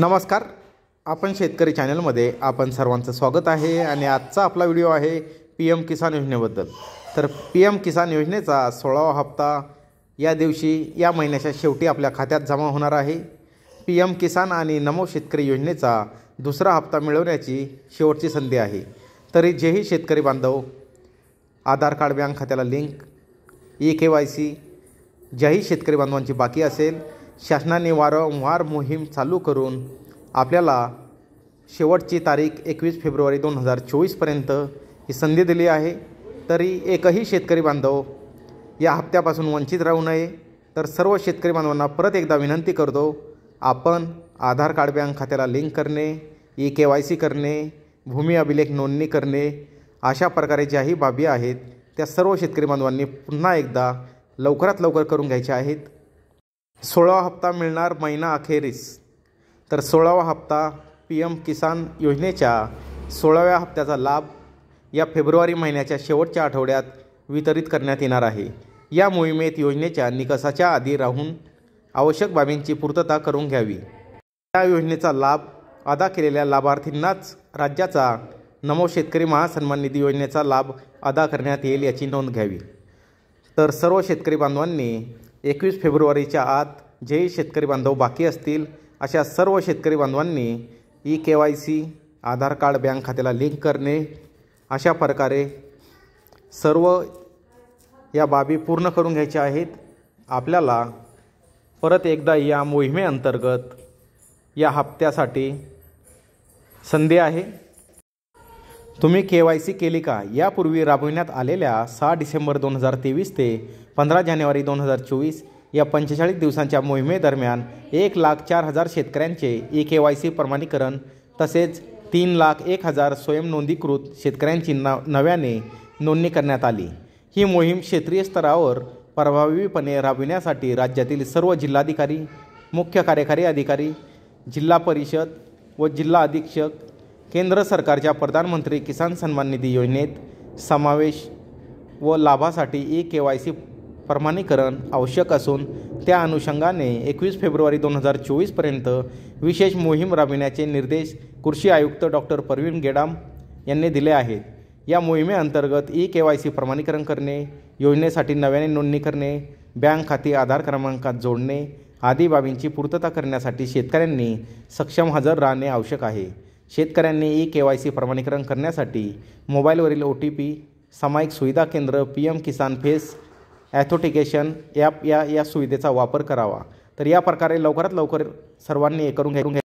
नमस्कार आपण शेतकरी चॅनलमध्ये आपण सर्वांचं स्वागत आहे आणि आजचा आपला व्हिडिओ आहे पी एम किसान योजनेबद्दल तर पी एम किसान योजनेचा सोळावा हप्ता या दिवशी या महिन्याच्या शेवटी आपल्या खात्यात जमा होणार आहे पी एम किसान आणि नमो शेतकरी योजनेचा दुसरा हप्ता मिळवण्याची शेवटची संधी आहे तरी जेही शेतकरी बांधव आधार कार्ड बँक खात्याला link E K Y C ज्याही शेतकरी बांधवांची बाकी असेल शासनाने वारंवार मोहीम चालू करून आपल्याला शेवटची तारीख एकवीस फेब्रुवारी दोन हजार चोवीसपर्यंत ही संधी दिली आहे तरी एकही शेतकरी बांधव या हप्त्यापासून वंचित राहू नये तर सर्व शेतकरी बांधवांना परत एकदा विनंती करतो आपण आधार कार्ड बँक खात्याला लिंक करणे ई के वाय सी करणे भूमी अभिलेख नोंदणी करणे अशा प्रकारे ज्याही बाबी आहेत त्या सर्व शेतकरी बांधवांनी पुन्हा एकदा लवकरात लवकर करून घ्यायच्या आहेत सोळावा हप्ता मिळणार महिना अखेरीस तर सोळावा हप्ता पी एम किसान योजनेच्या सोळाव्या हप्त्याचा लाभ या फेब्रुवारी महिन्याच्या शेवटच्या आठवड्यात वितरित करण्यात येणार आहे या मोहिमेत योजनेच्या निकषाच्या आधी राहून आवश्यक बाबींची पूर्तता करून घ्यावी या योजनेचा लाभ अदा केलेल्या लाभार्थींनाच राज्याचा नमो शेतकरी महासन्मान निधी योजनेचा लाभ अदा करण्यात येईल याची नोंद घ्यावी तर सर्व शेतकरी बांधवांनी एकवीस फेब्रुवारीच्या आत जे शेतकरी बांधव बाकी असतील अशा सर्व शेतकरी बांधवांनी E K Y C Aadhaar card bank खात्याला लिंक करणे अशा प्रकारे सर्व या बाबी पूर्ण करून घ्यायच्या आहेत आपल्याला परत एकदा या मोहिमेअंतर्गत या हप्त्यासाठी संधी आहे तुम्ही के वाय सी केली का यापूर्वी राबविण्यात आलेल्या सहा डिसेंबर दोन हजार तेवीस ते पंधरा जानेवारी दोन हजार चोवीस या पंचेचाळीस दिवसांच्या मोहिमेदरम्यान एक लाख चार हजार शेतकऱ्यांचे ई के वाय सी प्रमाणीकरण तसेच तीन लाख एक हजार नोंदीकृत शेतकऱ्यांची नव नव्याने नोंदणी करण्यात आली ही मोहीम क्षेत्रीय स्तरावर प्रभावीपणे राबविण्यासाठी राज्यातील सर्व जिल्हाधिकारी मुख्य कार्यकारी अधिकारी जिल्हा परिषद व जिल्हा अधीक्षक केंद्र सरकारच्या प्रधानमंत्री किसान सन्मान निधी योजनेत समावेश व लाभासाठी ई के वाय सी प्रमाणीकरण आवश्यक असून त्या अनुषंगाने एकवीस फेब्रुवारी दोन हजार चोवीसपर्यंत विशेष मोहीम राबविण्याचे निर्देश कृषी आयुक्त डॉक्टर प्रवीण गेडाम यांनी दिले आहेत या मोहिमेअंतर्गत ई के वाय सी प्रमाणीकरण करणे योजनेसाठी नव्याने नोंदणी करणे बँक खाते आधार क्रमांकात जोडणे आदी बाबींची पूर्तता करण्यासाठी शेतकऱ्यांनी सक्षम हजर राहणे आवश्यक आहे शेतकऱ्यांनी ई के वाय सी प्रमाणीकरण करण्यासाठी मोबाईलवरील ओ टी पी सामायिक सुविधा केंद्र P M Kisan face authentication app या या सुविधेचा वापर करावा तर या प्रकारे लवकरात लवकर सर्वांनी हे करून घेऊन